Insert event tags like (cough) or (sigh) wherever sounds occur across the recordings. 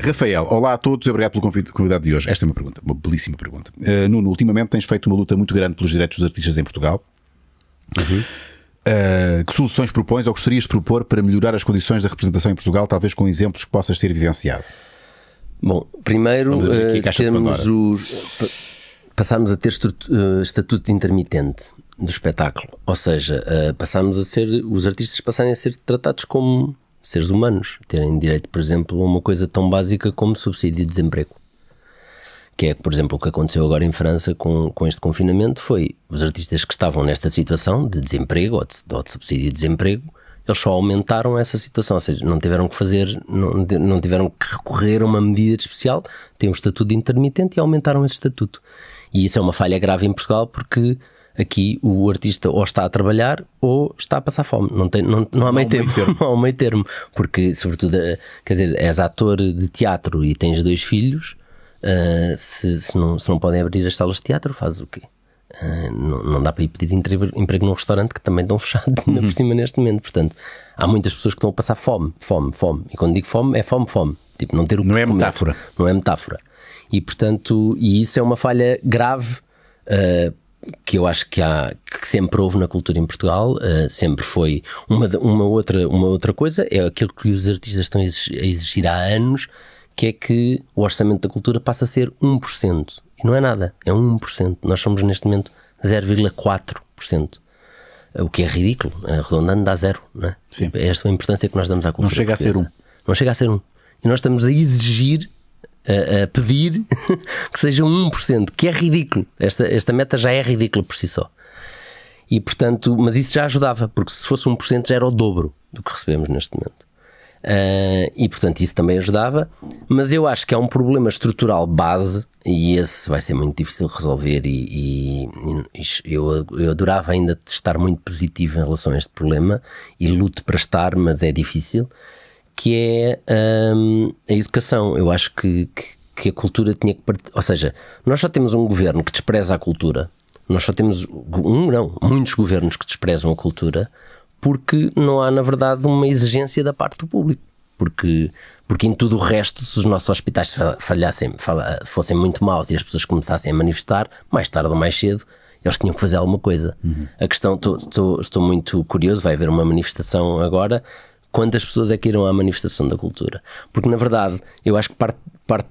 Rafael, olá a todos, obrigado pelo convidado de hoje. Esta é uma pergunta, uma belíssima pergunta. Uh, Nuno, ultimamente tens feito uma luta muito grande pelos direitos dos artistas em Portugal. Uhum. Uh, que soluções propões ou gostarias de propor para melhorar as condições da representação em Portugal, talvez com exemplos que possas ter vivenciado? Bom, primeiro uh, temos o, a ter estatuto de intermitente do espetáculo, ou seja, uh, a ser os artistas passarem a ser tratados como seres humanos terem direito, por exemplo, a uma coisa tão básica como subsídio de desemprego. Que é, por exemplo, o que aconteceu agora em França com, com este confinamento foi os artistas que estavam nesta situação de desemprego ou de, ou de subsídio de desemprego, eles só aumentaram essa situação, ou seja, não tiveram que fazer, não, não tiveram que recorrer a uma medida especial, têm um estatuto intermitente e aumentaram esse estatuto. E isso é uma falha grave em Portugal porque Aqui o artista ou está a trabalhar ou está a passar fome. Não, tem, não, não há meio termo. termo. (laughs) não há meio termo. Porque, sobretudo, eh, quer dizer, és ator de teatro e tens dois filhos, uh, se, se, não, se não podem abrir as salas de teatro, fazes o quê? Uh, não, não, dá para ir pedir emprego num restaurante que também estão fechados (laughs) uhum. por cima neste momento. Portanto, há muitas pessoas que estão a passar fome, fome, fome. E quando digo fome, é fome, fome. Tipo, não ter o Não é metáfora. Não é metáfora. E portanto, e isso é uma falha grave uh, que eu acho que há que sempre houve na cultura em Portugal uh, sempre foi uma, uma, outra uma outra coisa é aquilo que os artistas estão a exigir há anos que é que o orçamento da cultura passa a ser 1% e não é nada é 1% nós somos neste momento 0,4% o que é ridículo arredondando é dá zero não é? Sim. É esta é a importância que nós damos à cultura não chega portuguesa. a ser um não chega a ser um e nós estamos a exigir a, a pedir (laughs) que seja 1%, que é ridículo. Esta, esta meta já é ridícula por si só. E portanto, mas isso já ajudava, porque se fosse 1% já era o dobro do que recebemos neste momento. Uh, e portanto isso também ajudava, mas eu acho que há é um problema estrutural base e esse vai ser muito difícil de resolver. E, e, e eu, eu adorava ainda estar muito positivo em relação a este problema e luto para estar, mas é difícil que é um, a educação. Eu acho que, que, que a cultura tinha que. Ou seja, nós só temos um governo que despreza a cultura. Nós só temos um, não, muitos governos que desprezam a cultura porque não há, na verdade, uma exigência da parte do público. Porque, porque em tudo o resto, se os nossos hospitais falhassem, fossem muito maus e as pessoas começassem a manifestar, mais tarde ou mais cedo, eles tinham que fazer alguma coisa. Uhum. A questão, estou, estou muito curioso, vai haver uma manifestação agora quantas pessoas é que irão à manifestação da cultura. Porque, na verdade, eu acho que parte. parte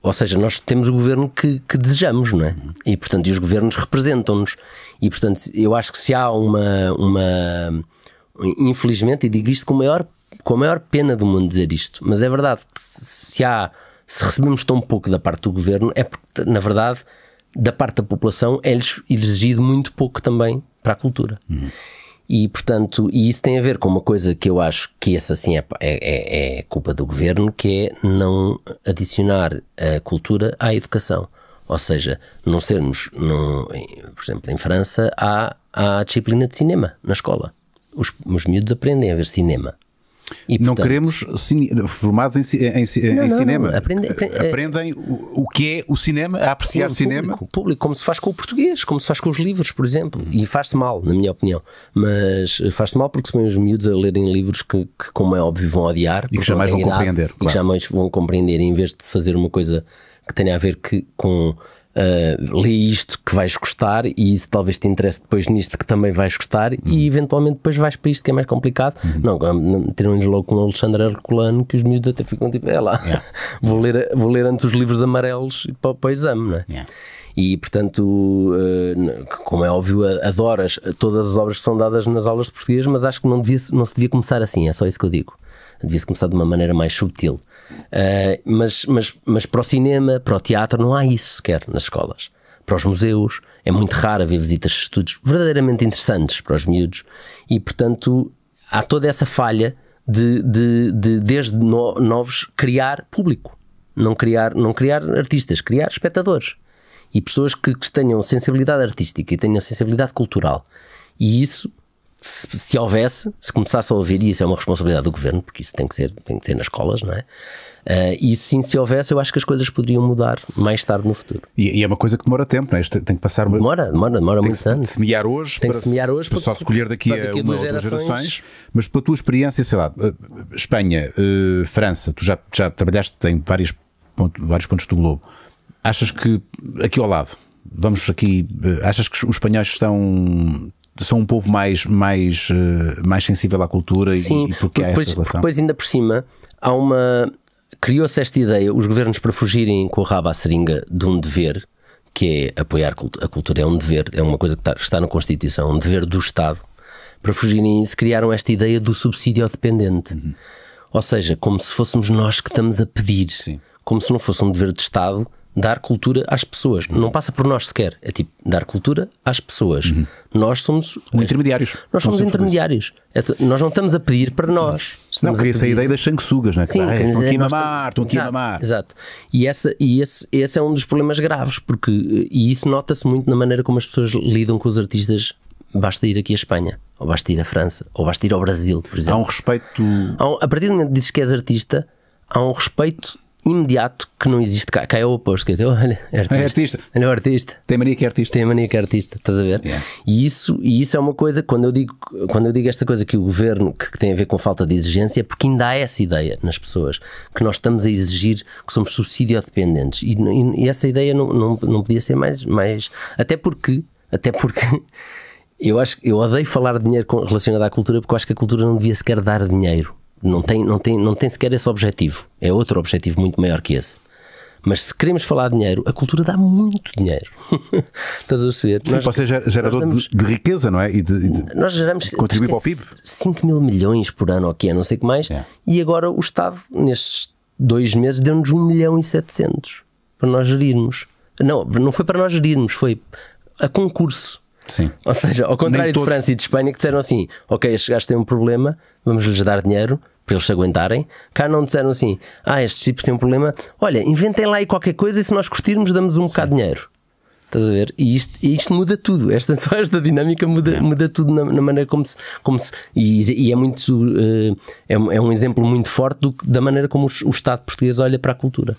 ou seja, nós temos o governo que, que desejamos, não é? E, portanto, e os governos representam-nos. E, portanto, eu acho que se há uma. uma infelizmente, e digo isto com, maior, com a maior pena do mundo dizer isto, mas é verdade que se há. Se recebemos tão pouco da parte do governo, é porque, na verdade, da parte da população é-lhes exigido muito pouco também para a cultura. Uhum. E, portanto, e isso tem a ver com uma coisa que eu acho que essa sim é, é, é, é culpa do governo, que é não adicionar a cultura à educação. Ou seja, não sermos, num, por exemplo, em França, há, há a disciplina de cinema na escola. Os, os miúdos aprendem a ver cinema. E, não queremos formados em, em, em não, cinema. Não, aprende, aprende, eh, eh, Aprendem o, o, que é o cinema, a apreciar o cinema. Público, público, como se faz com o português, como se faz com os livros, por exemplo. Hum. E faz-se mal, na minha opinião. Mas faz-se mal porque se põem os miúdos a lerem livros que, que, como é óbvio, vão odiar. E que jamais vão idade, compreender. E claro. que jamais vão compreender, em vez de fazer uma coisa que tenha a ver que, com uh, lê isto que vais gostar e se talvez te interesse depois nisto que também vais gostar uhum. e eventualmente depois vais para isto que é mais complicado. Uhum. Não, tiram-nos logo com o Alexandre Herculano que os miúdos até ficam tipo, é lá, yeah. (laughs) vou, ler, vou ler antes os livros amarelos para, para o exame, não é? Yeah. E, portanto, ah, como é óbvio, adoras todas as obras que são dadas nas aulas de português, mas acho que não, devia, não se devia começar assim, é só isso que eu digo devia-se começar de uma maneira mais subtil. Uh, mas, mas, mas para o cinema, para o teatro, não há isso sequer nas escolas. Para os museus, é muito raro haver visitas de estudos verdadeiramente interessantes para os miúdos e, portanto, há toda essa falha de, de, de desde no, novos, criar público. Não criar, não criar artistas, criar espectadores. E pessoas que, que tenham sensibilidade artística e tenham sensibilidade cultural. E isso se, se, houvesse, se começasse a ouvir, e isso é uma responsabilidade do governo, porque isso tem que ser, tem que ser nas escolas, não é? Uh, e sim, se houvesse, eu acho que as coisas poderiam mudar mais tarde no futuro. E, e é uma coisa que demora tempo, não é? Tem que passar. Uma... Demora, demora, demora tempo. Tem que Semear hoje, tem que semear hoje para, para só escolher daqui, para, a, daqui a, uma, duas, gerações. duas gerações. Mas pela tua experiência, sei lá, eh, Espanha, uh, França, tu já, já trabalhaste em vários, ponto, vários pontos do globo. Achas que aqui ao lado, vamos aqui, achas que os espanhóis estão são um povo mais, mais, eh, mais sensível à cultura Sim, e, porque há depois, essa relação. Pois ainda por cima, há uma. Criou-se esta ideia, os governos para fugirem com o rabo à seringa de um dever, que é apoiar a cultura, é um dever, é uma coisa que está, está na Constituição, é um dever do Estado. Para fugirem isso, criaram esta ideia do subsídio dependente. Uhum. Ou seja, como se fôssemos nós que estamos a pedir. Sim. Como se não fosse um dever de Estado dar cultura às pessoas. Não passa por nós sequer. É tipo dar cultura às pessoas. Uhum. Nós somos. Um intermediários. Nós somos é intermediários. É, nós não estamos a pedir para nós. Não, queria-se a ideia das sanguessugas, não é? Sim, é, estão aqui a mamar, estão aqui a mamar. Exato. E, essa, e esse, esse é um dos problemas graves, porque. E isso nota-se muito na maneira como as pessoas lidam com os artistas basta ir aqui à Espanha, ou basta ir à França, ou basta ir ao Brasil, por exemplo. Há um respeito. Há um, a partir do momento que dizes que és artista, há um respeito imediato que não existe cá. Cá é o oposto, que é, (laughs) olha, é artista. É artista. Olha, é artista. Tem mania que é artista. Tem mania que é artista, estás a ver? Yeah. E, isso, e isso é uma coisa, quando eu, digo, quando eu digo esta coisa que o governo, que, que tem a ver com falta de exigência, é porque ainda há essa ideia nas pessoas, que nós estamos a exigir que somos subsidiodependentes. E, e, e essa ideia não, não, não podia ser mais, mais. Até porque, até porque. (laughs) Eu, acho, eu odeio falar de dinheiro relacionado à cultura porque eu acho que a cultura não devia sequer dar dinheiro não tem, não, tem, não tem sequer esse objetivo. É outro objetivo muito maior que esse. Mas se queremos falar de dinheiro, a cultura dá muito dinheiro. (laughs) Estás a perceber? Sim, nós, pode ser gerador damos, de, de, riqueza, não é? E de, de nós geramos contribuir para o PIB. 5 mil milhões por ano, ou que é, não sei o que mais. É. E agora o Estado, nestes dois meses, deu-nos 1 milhão e 700 para nós gerirmos. Não, não foi para nós gerirmos, foi a concurso. Sim. Ou seja, ao contrário todos... de França e de Espanha, que disseram assim: ok, estes gajos têm um problema, vamos lhes dar dinheiro para eles se aguentarem. Cá não disseram assim: ah, estes tipos têm um problema, olha, inventem lá aí qualquer coisa e se nós curtirmos, damos um Sim. bocado de dinheiro. Estás a ver? E isto, e isto muda tudo. Esta, (laughs) só esta dinâmica muda, muda tudo na, na maneira como se. Como se e, e é muito. Uh, é, é, um exemplo muito forte do, da maneira como o, o, Estado português olha para a cultura.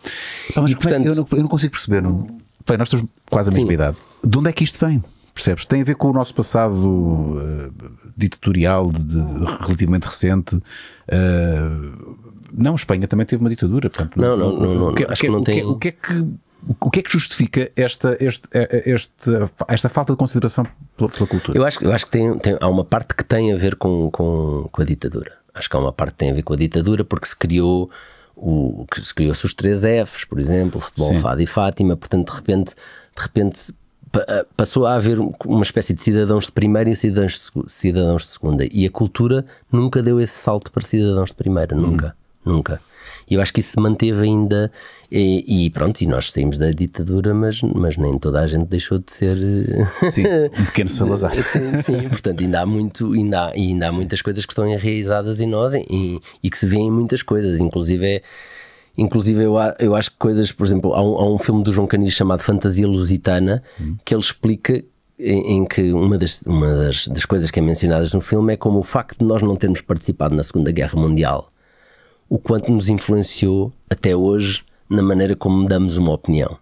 mas e, é portanto, é, eu, não, eu, não, consigo perceber. Não? Bem, nós estamos quase a mesma idade. De onde é que isto vem? Percebes? Tem a ver com o nosso passado uh, ditatorial de, de, relativamente recente. Uh, não, Espanha também teve uma ditadura. Portanto, não, não, não. não, que, é, acho que, é, que não tem. O que, é, o que é que. O que é que justifica esta, este, eh, esta, esta falta de consideração pela, pela, cultura? Eu acho, eu acho que tem, tem, há uma parte que tem a ver com, com, com a ditadura. Acho que há uma parte que tem a ver com a ditadura porque se criou o que se criou-se os três Fs, por exemplo, futebol, Sim. fado e Fátima, portanto, de repente, de repente eh, passou a haver uma espécie de cidadãos de primeira e cidadãos de, cidadãos de segunda. E a cultura nunca deu esse salto para cidadãos de primeira, hum. nunca, hum. nunca. E eu acho que isso se manteve ainda. E, e, pronto, e nós saímos da ditadura, mas, mas nem toda a gente deixou de ser. Eh, sim, (laughs) um pequeno Salazar. sim, sim, portanto, ainda há, muito, ainda há, ainda há muitas coisas que estão enraizadas em nós e, e que se vêem muitas coisas, inclusive é Inclusive, eu, eu acho que coisas, por exemplo, há um, há um filme do João Canis chamado Fantasia Lusitana hum. que ele explica em, em, que uma, das, uma das, das coisas que é mencionadas no filme é como o facto de nós não termos participado na Segunda Guerra Mundial, o quanto nos influenciou até hoje na maneira como damos uma opinião.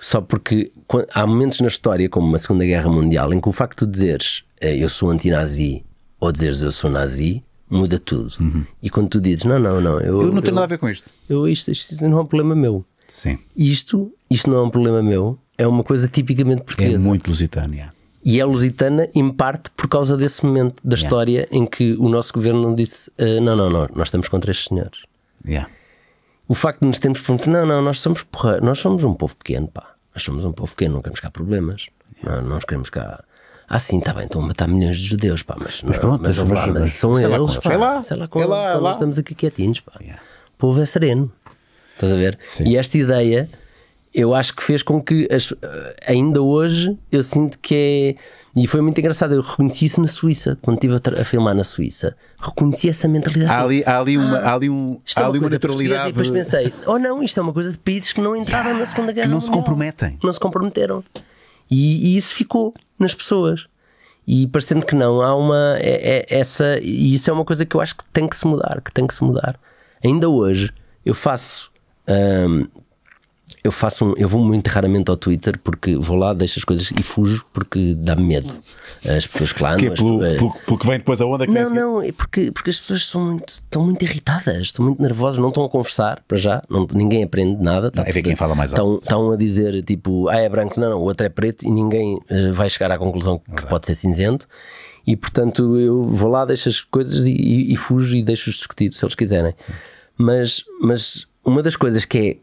Só porque há momentos na história, como a Segunda Guerra Mundial, em que o facto de dizeres eh, eu sou antinazi ou dizeres eu sou nazi muda tudo. Uhum. E quando tu dizes, não, não, não, eu, eu não tenho eu, nada a ver com isto. Eu, isto, isto não é um problema meu. Sim. Isto, isto não é um problema meu, é uma coisa tipicamente portuguesa. É muito lusitânia. E é lusitana, em parte, por causa desse momento da yeah. história em que o nosso governo não disse: uh, não, não, não, nós estamos contra estes senhores. Yeah. O facto de nos termos perguntado: não, não, nós somos porra, nós somos um povo pequeno, pá. Nós somos um povo pequeno, não queremos cá problemas. Yeah. Não, nós queremos cá ah, sim, está bem, estão a matar milhões de judeus, pá, mas, mas pronto, mas, mas, lá, mas, mas são sei eles, lá, pá. Sei lá, sei lá, como, lá, lá. estamos aqui quietinhos, pá. Yeah. O povo é sereno, estás a ver? Sim. E esta ideia, eu acho que fez com que, as, ainda hoje, eu sinto que é. E foi muito engraçado, eu reconheci isso na Suíça, quando estive a, a filmar na Suíça, reconheci essa mentalidade. Há ali, há ali uma, ah, há ali um, é há ali uma naturalidade. E depois pensei, oh não, isto é uma coisa de países que não entraram na Segunda Guerra que Não se comprometem. Não se comprometeram. E, e isso ficou nas pessoas. E parecendo que não, há uma. É, é, essa, e isso é uma coisa que eu acho que tem que se mudar, que tem que se mudar. Ainda hoje eu faço um, eu faço um, eu vou muito raramente ao Twitter porque vou lá, deixo as coisas e fujo porque dá-me medo. As pessoas que lá é andam. Pelo, vem depois a onda que Não, não, é porque, porque as pessoas são muito, estão muito irritadas, estão muito nervosas, não estão a conversar para já, não, ninguém aprende nada. Tá, é ver quem fala mais alto. Estão, estão a dizer tipo, ah, é branco, não, não, o outro é preto e ninguém uh, vai chegar à conclusão que pode ser cinzento. E portanto eu vou lá, deixo as coisas e, e, e fujo e deixo-os discutir se eles quiserem. Mas, mas uma das coisas que é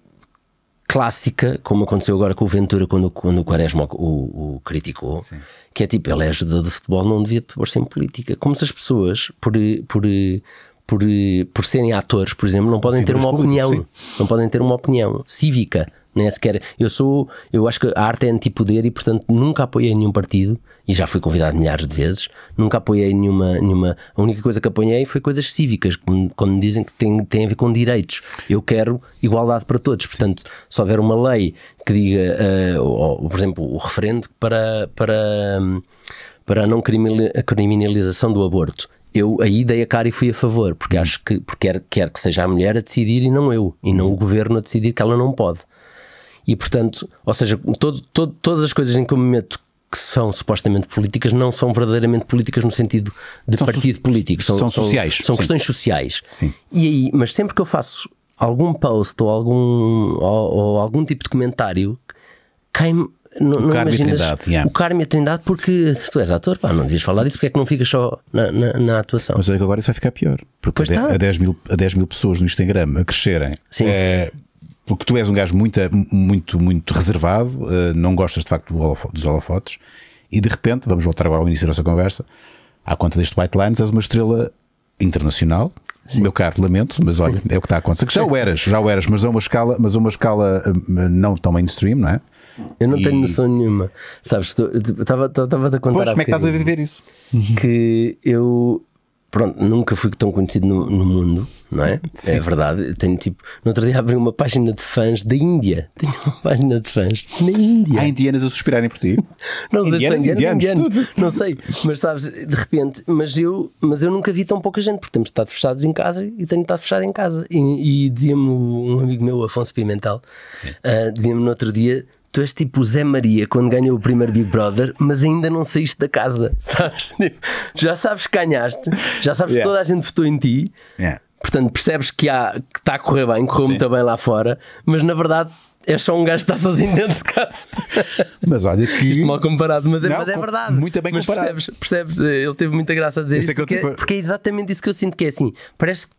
clássica, como aconteceu agora com o Ventura quando, quando o Quaresma o, o criticou, Sim. que é tipo, ele é ajudador de futebol, não devia pôr sempre política. Como se as pessoas, por, por, por, por serem atores, por exemplo, não podem ter uma opinião, não podem ter uma opinião cívica, nem sequer. Eu sou, eu acho que a arte é antipoder e, portanto, nunca apoiei nenhum partido e já fui convidado milhares de vezes. Nunca apoiei nenhuma, nenhuma. A única coisa que apoiei foi coisas cívicas, quando me dizem que tem, tem a ver com direitos. Eu quero igualdade para todos. Portanto, se houver uma lei que diga, uh, ou, por exemplo, o referendo para para hum, para a não criminalização do aborto eu aí dei a cara e fui a favor, porque acho que porque quer, quer que seja a mulher a decidir e não eu, e não o governo a decidir que ela não pode. E portanto, ou seja, todo, todo, todas as coisas em que eu me meto que são supostamente políticas não são verdadeiramente políticas no sentido de são partido político, são, são, sociais. São, são questões sociais. Sim. E aí, mas sempre que eu faço algum post ou algum, ou, ou algum tipo de comentário, cai-me não, o não Carme imaginas Trindade, yeah. o Carme e a Trindade, porque tu és ator, pá, não devias falar disso, porque é que não ficas só na, na, na atuação? Mas é que agora isso vai ficar pior, porque pois a, tá. a, 10 mil, a 10 mil pessoas no Instagram a crescerem. Sim. É, porque tu és um gajo muito, muito, muito reservado, eh, não gostas de facto dos holofotes, e de repente, vamos voltar agora ao início da nossa conversa, à conta deste White Lines, és uma estrela internacional. Sim. Meu caro, lamento, mas olha, Sim. é o que está a acontecer. Já o eras, já o eras, mas a uma escala, mas a uma escala eh, não tão mainstream, não é? Eu não e... tenho noção nenhuma. Sabes, estava-te tipo, a contar. Pois, como é que estás a viver isso? Que eu pronto, nunca fui tão conhecido no, no mundo, não é? Sim. É verdade. Tenho tipo, no outro dia abri uma página de fãs da Índia. (laughs) tenho uma página de fãs na Índia. Há indianas a suspirarem por ti. (laughs) Não indianas, sei, indianos, indianos, indianos. não sei, mas sabes, de repente, mas eu, mas eu nunca vi tão pouca gente, porque temos estado fechados em casa e tenho estado fechado em casa. E, e dizia-me um amigo meu, Afonso Pimentel, uh, dizia-me no outro dia tu és tipo o Zé Maria quando ganhou o primeiro Big Brother, mas ainda não saíste da casa, (laughs) sabes? Tipo, já sabes que ganhaste, já sabes que toda a gente votou em ti, yeah. portanto percebes que, que está a correr bem, correu muito bem lá fora, mas na verdade é só um gajo que está sozinho (laughs) dentro de casa. Mas olha que. Isto mal comparado, mas, é, é verdade. Muito bem mas comparado. Percebes, percebes? Eh, ele teve muita graça a dizer isso. Porque, é, tipo... porque, é exatamente isso que eu sinto: que é assim, parece que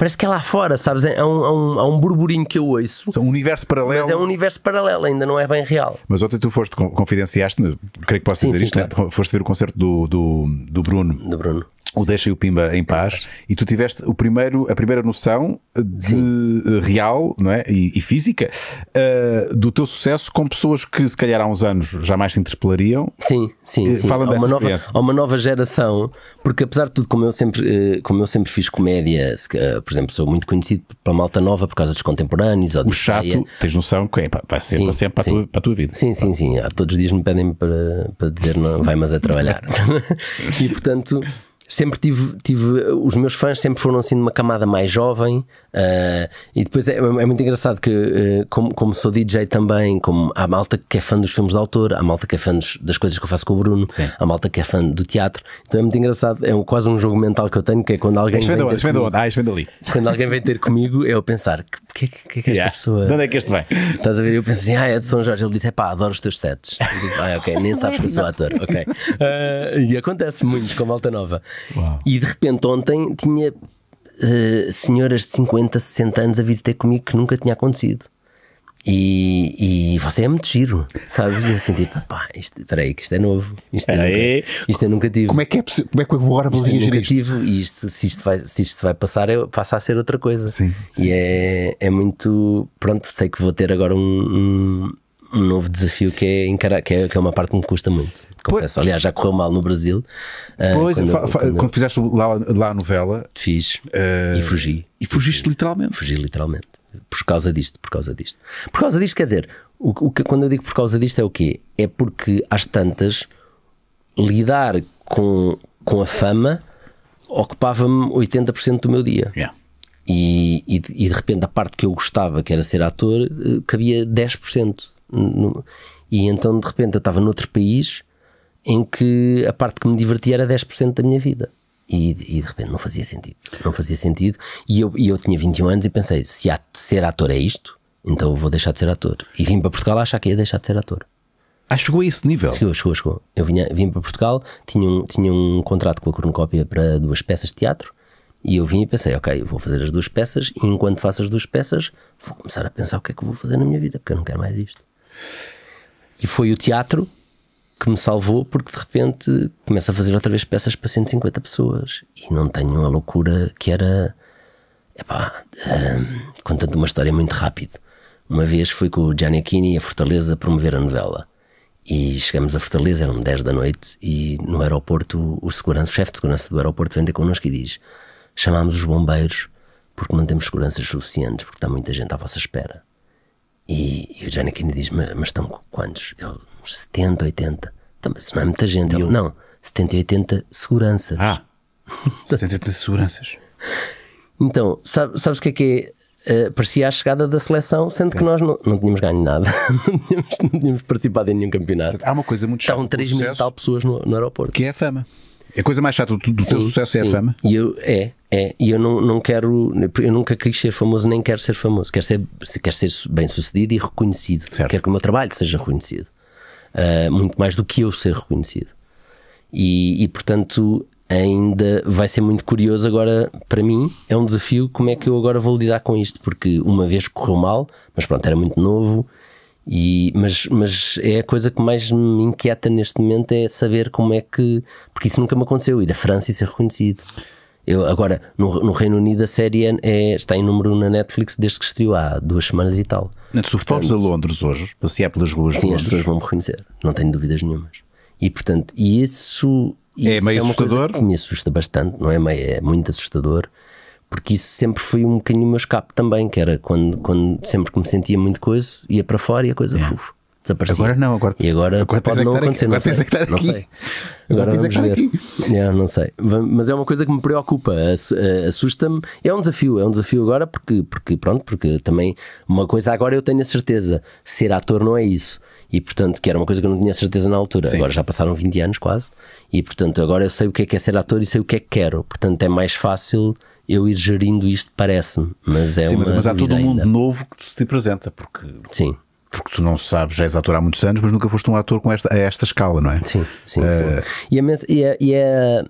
Parece que é lá fora, sabes? É um, é um, é um burburinho que eu ouço. É um universo paralelo. Mas é um universo paralelo, ainda não é bem real. Mas ontem tu foste, confidenciaste, creio que posso sim, dizer sim, isto, é? claro. né? foste ver o concerto do, do, do Bruno. Do Bruno o Deixa e o Pimba em paz, e tu tiveste o primeiro, a primeira noção eh, de Sim. real não é? e, e física uh, do teu sucesso com pessoas que se calhar há uns anos jamais te interpelariam. Sim, sim, eh, sim. Fala uma nova, há uma nova geração, porque apesar de tudo, como eu sempre, como eu sempre fiz comédia, por exemplo, sou muito conhecido para malta nova por causa dos contemporâneos. Ou o chato, tens noção que vai ser, sim, para, sim. a tua, para a tua vida. Sim, sim, sim. todos os dias me pedem para, para dizer não, vai, mais a é trabalhar. (laughs) e portanto sempre tive, tive. Os meus fãs sempre foram assim de uma camada mais jovem. Uh, e depois é, é, muito engraçado que, uh, como, como, sou DJ também, como há malta que é fã dos filmes de autor, há malta que é fã dos, das coisas que eu faço com o Bruno, a há malta que é fã do teatro. Então é muito engraçado. É um, quase um jogo mental que eu tenho, que é quando alguém. Vem onde, vem onde? Ah, vem ali Quando alguém vem ter comigo, é eu pensar: que que, que, que, é que yeah. esta pessoa. De onde é que este vem? Estás a ver? Eu penso assim: ah, é de São Jorge. Ele disse: é pá, adoro os teus sets. Eu digo, ah, ok, nem sabes que eu sou ator. Ok. Uh, (laughs) e acontece muito com a malta nova. Uau. E de repente ontem tinha uh, senhoras de 50, 60 anos a vir ter comigo que nunca tinha acontecido. E, e você é muito giro, sabes? E eu senti, pá, isto, peraí, que isto é novo. Isto, é nunca, isto eu nunca tive. Como é que, é como é que é eu vou agora vou isto nunca isto? Tive, e isto, se, isto vai, se isto vai passar, eu, passa a ser outra coisa. Sim, sim. E é, é muito. Pronto, sei que vou ter agora um, um um novo desafio que é encarar, que é, que é uma parte que me custa muito. Confesso. Pois. Aliás, já correu mal no Brasil. Ah, pois, quando, fa, fa, quando, quando fizeste lá, lá a novela. Fiz. Uh, e fugi. E fugiste literalmente? Fugi literalmente. Por causa disto, por causa disto. Por causa disto, quer dizer, o, o que, quando eu digo por causa disto é o quê? É porque às tantas lidar com, com a fama ocupava-me 80% do meu dia. Yeah. E, e, e, de repente a parte que eu gostava, que era ser ator, eh, cabia 10%. No, e então de repente eu estava noutro país em que a parte que me divertia era 10% da minha vida. E, e, de repente não fazia sentido. Não fazia sentido. E eu, e eu tinha 21 anos e pensei: se há, ser ator é isto, então eu vou deixar de ser ator. E vim para Portugal a achar que ia deixar de ser ator. Ah, chegou a esse nível? Chegou, chegou, chegou. Eu vinha, vim para Portugal, tinha um, tinha um contrato com a cronocópia para duas peças de teatro. E eu vim e pensei, ok, eu vou fazer as duas peças e enquanto faço as duas peças vou começar a pensar o que é que vou fazer na minha vida, porque eu não quero mais isto. E foi o teatro que me salvou, porque de repente começo a fazer outra vez peças para 150 pessoas e não tenho a loucura que era. Epá, um, contando uma história muito rápido. Uma vez fui com o Giannichini a Fortaleza promover a novela. E chegamos a Fortaleza, eram 10 da noite, e no aeroporto o, segurança, o chefe de segurança do aeroporto vem ter connosco e diz: Chamámos os bombeiros porque não temos seguranças suficientes, porque está muita gente à vossa espera. E, e o Johnny Kennedy diz: mas, mas estão quantos? Ele, uns 70, 80. Então, mas não é muita gente. Ele, não, 70 e 80 seguranças. Ah, 70 e 80 seguranças. (laughs) Então, sabe, sabes o que é que é? Uh, parecia a chegada da seleção, sendo Sim. que nós não, não tínhamos ganho nada, (laughs) não, tínhamos, não, tínhamos, participado em nenhum campeonato. Há uma coisa muito chata. Estavam 3 mil tal pessoas no, no aeroporto. Que é a fama. É a coisa mais chata do, seu teu sucesso é sim. a fama? E eu, é, é. E eu não, não quero, eu nunca quis ser famoso, nem quero ser famoso. Quero ser, quero ser bem sucedido e reconhecido. Certo. Quero que o meu trabalho seja reconhecido. Uh, muito mais do que eu ser reconhecido. E, e, portanto, ainda vai ser muito curioso agora para mim. É um desafio como é que eu agora vou lidar com isto, porque uma vez correu mal, mas pronto, era muito novo e, mas, mas é a coisa que mais me inquieta neste momento é saber como é que. Porque isso nunca me aconteceu, ir à França e ser reconhecido. Eu, agora, no, no, Reino Unido, a série é, é está em número 1 na Netflix desde que estreou há duas semanas e tal. Se fores a Londres hoje, passear pelas ruas Sim, as pessoas vão me reconhecer, não tenho dúvidas nenhumas. E portanto, e isso, isso é meio é assustador. me assusta bastante, não é? Meio, é muito assustador porque isso sempre foi um bocadinho o meu escape também, que era quando, quando sempre que me sentia muito coisa, ia para fora e a coisa yeah. É. Fuf, desaparecia. Agora não, agora, e agora, agora pode é não acontecer, aqui, não, sei, é não sei. Agora, agora vamos ver. (laughs) Yeah, não sei. Mas é uma coisa que me preocupa, assusta-me. É um desafio, é um desafio agora porque, porque pronto, porque também uma coisa agora eu tenho a certeza, ser ator não é isso. E portanto, que era uma coisa que eu não tinha certeza na altura. Sim. Agora já passaram 20 anos quase. E portanto, agora eu sei o que é que é ser ator e sei o que é que quero. Portanto, é mais fácil eu ir gerindo isto, parece-me, mas é Sim, uma. Mas há todo um mundo ainda. novo que se te apresenta, porque. Sim porque tu não sabes, já és ator há muitos anos, mas nunca foste um ator com esta, a esta escala, não é? Sim, sim, uh... sim. Eh, e, a, e, é, e é,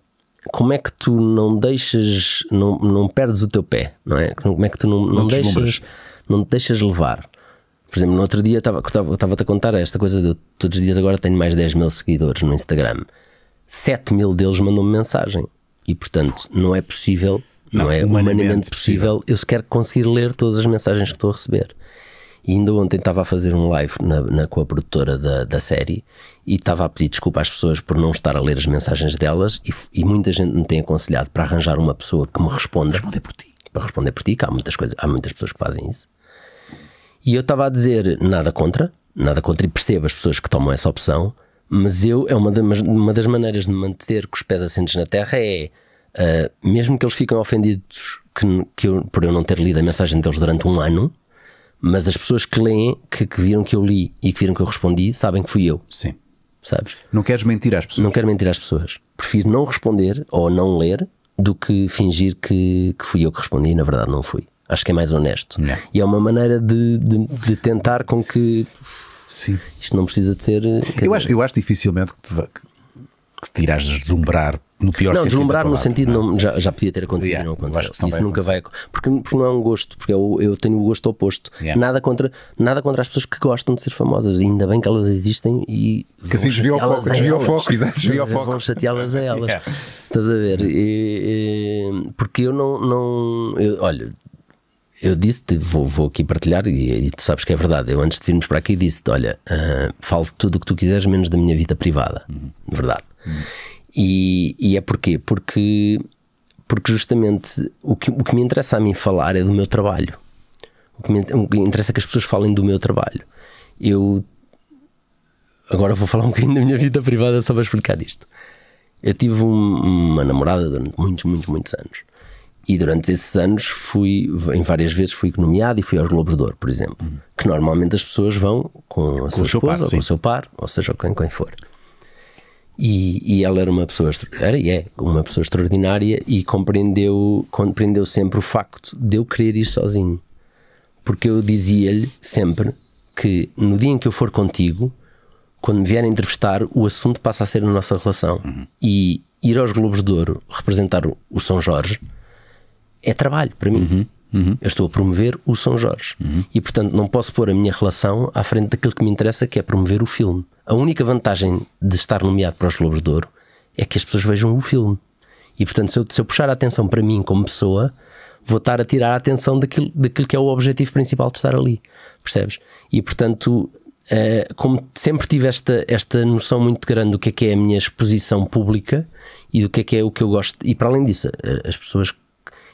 como é que tu não deixas, não, não perdes o teu pé, não é? Como é que tu não, não, não deixas, não te deixas levar? Por exemplo, no outro dia estava-te a contar esta coisa de todos os dias agora tenho mais 10 mil seguidores no Instagram. 7 mil deles mandam-me mensagem. E portanto, não é possível não, não é humanamente, humanamente possível, possível eu sequer conseguir ler todas as mensagens que estou a receber. E ainda ontem estava a fazer um live na, na, com a produtora da, da série e estava a pedir desculpa às pessoas por não estar a ler as mensagens delas e, e muita gente me tem aconselhado para arranjar uma pessoa que me responda. Responder por ti. Para responder por ti, que há muitas, coisas, há muitas pessoas que fazem isso. E eu estava a dizer nada contra, nada contra e percebo as pessoas que tomam essa opção, mas eu, é uma, uma das maneiras de manter com os pés assentes na terra é Uh, mesmo que eles fiquem ofendidos que, que eu, por eu não ter lido a mensagem deles durante um ano, mas as pessoas que leem, que, que, viram que eu li e que viram que eu respondi, sabem que fui eu. Sim. Sabes? Não queres mentir às pessoas? Não quero mentir às pessoas. Prefiro não responder ou não ler do que fingir que, que fui eu que respondi e na verdade não fui. Acho que é mais honesto. Não. E é uma maneira de, de, de tentar com que. Sim. Isto não precisa de ser. Eu acho, eu acho dificilmente que te, que te irás deslumbrar no pior não, sentido. Não, deslumbrar no sentido é? não, já, já podia ter acontecido yeah, e não aconteceu. Isso nunca acontecer. vai. Porque, porque não é um gosto, porque eu, é eu tenho o gosto oposto. Yeah. Nada, contra, nada contra as pessoas que gostam de ser famosas. E ainda bem que elas existem e. Que assim o foco, desvia o foco, exato, o foco. Vão chateá-las a elas. yeah. Estás a ver? E, e, porque eu não. não eu, olha, eu disse-te, vou, vou aqui partilhar, e, e, tu sabes que é verdade. Eu antes de virmos para aqui disse-te: olha, uh, falo tudo o que tu quiseres, menos da minha vida privada. Uhum. Verdade. Uhum. E, e é porquê? Porque, porque justamente o que, o que me interessa a mim falar é do meu trabalho. O que me o que interessa é que as pessoas falem do meu trabalho. Eu agora vou falar um bocadinho da minha vida privada só para explicar isto. Eu tive um, uma namorada durante muitos, muitos, muitos anos. E durante esses anos fui, em várias vezes fui nomeado e fui aos Globos de Ouro, por exemplo. Uhum. Que normalmente as pessoas vão com a com sua esposa, par, ou com o seu par, ou seja, com quem for. E, e, ela era uma pessoa era e é uma pessoa extraordinária e compreendeu compreendeu sempre o facto de eu querer ir sozinho porque eu dizia-lhe sempre que no dia em que eu for contigo quando me vierem entrevistar o assunto passa a ser a nossa relação uhum. e ir aos Globos de Ouro representar o São Jorge é trabalho para mim uhum. Uhum. Eu estou a promover o São Jorge. Uhum. E, portanto, não posso pôr a minha relação à frente daquilo que me interessa, que é promover o filme. A única vantagem de estar nomeado para os Globos de Ouro é que as pessoas vejam o filme. E, portanto, se eu, se eu puxar a atenção para mim como pessoa, vou estar a tirar a atenção daquilo, daquilo que é o objetivo principal de estar ali. Percebes? E, portanto, uh, como sempre tive esta, esta noção muito grande do que é que é a minha exposição pública e do que é que é o que eu gosto, e para além disso, eh, as pessoas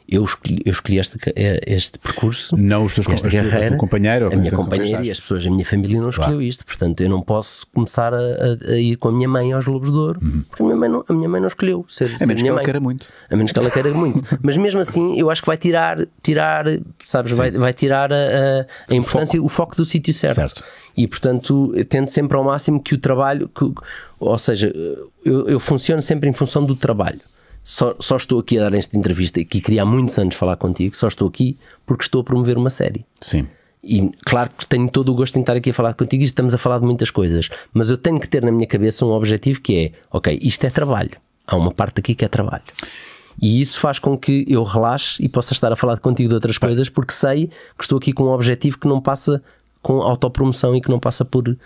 eu escolhi, eu escolhi este, eh, este percurso, não os teus, esta carreira, companheiro, a minha companheira e as pessoas, a minha família não escolheu claro. isto, portanto eu não posso começar a, a, a, ir com a minha mãe aos Lobos de Ouro, uhum. porque a minha mãe não, a minha mãe não escolheu ser, ser a menos que ela mãe. queira muito, a menos que ela queira muito, (laughs) mas mesmo assim eu acho que vai tirar, tirar, sabes, vai, vai tirar a, a importância, o foco, o foco do sítio certo. certo. E portanto, tendo sempre ao máximo que o trabalho, que, ou seja, eu, eu funciono sempre em função do trabalho só, só estou aqui a dar esta entrevista que queria há muitos anos falar contigo, só estou aqui porque estou a promover uma série. Sim. E claro que tenho todo o gosto em estar aqui a falar contigo e estamos a falar de muitas coisas, mas eu tenho que ter na minha cabeça um objetivo que é: ok, isto é trabalho. Há uma parte aqui que é trabalho. E isso faz com que eu relaxe e possa estar a falar contigo de outras coisas, porque sei que estou aqui com um objetivo que não passa com autopromoção e que não passa por uh,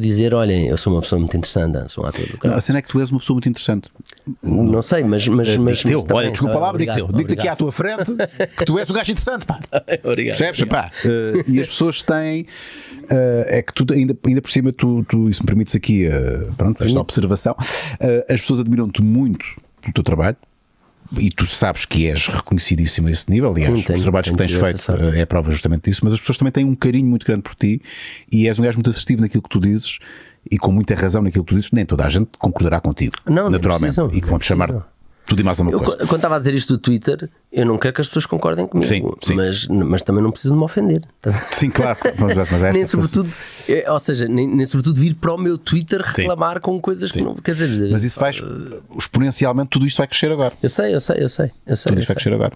dizer: olhem, eu sou uma pessoa muito interessante, sou um ator do caralho. A cena é que tu és uma pessoa muito interessante. Não, não sei, mas. mas, eh, mas, mas olha, desculpa a palavra, digo teu. digo aqui à tua frente que tu és um gajo interessante, pá. (laughs) obrigado. Percebes, pá? Uh, e as pessoas têm. Uh, é que tu, ainda, ainda por cima, tu, tu isso me permites aqui, pronto, esta observação, as pessoas admiram-te muito pelo teu trabalho e tu sabes que és reconhecidíssimo a esse nível, aliás, sim, os trabalhos tenho, que tens feito eh, é prova justamente disso, mas as pessoas também têm um carinho muito grande por ti e és um gajo muito assertivo naquilo que tu dizes e com muita razão naquilo que tu dizes, nem toda a gente concordará contigo, não, naturalmente, não precisam, e que vão-te chamar tudo e mais alguma coisa. Eu, quando estava a dizer isto do Twitter, eu não quero que as pessoas concordem comigo, sim, sim. Mas, mas também não preciso de me ofender. Tá sim, claro. (laughs) É nem sobretudo, é, ou seja, nem, nem, sobretudo vir para o meu Twitter reclamar sim. com coisas que não. Quer dizer, mas isso vai eh, exponencialmente, tudo isto vai crescer agora. Eu sei, eu sei, eu sei. Eu sei tudo isto vai crescer agora.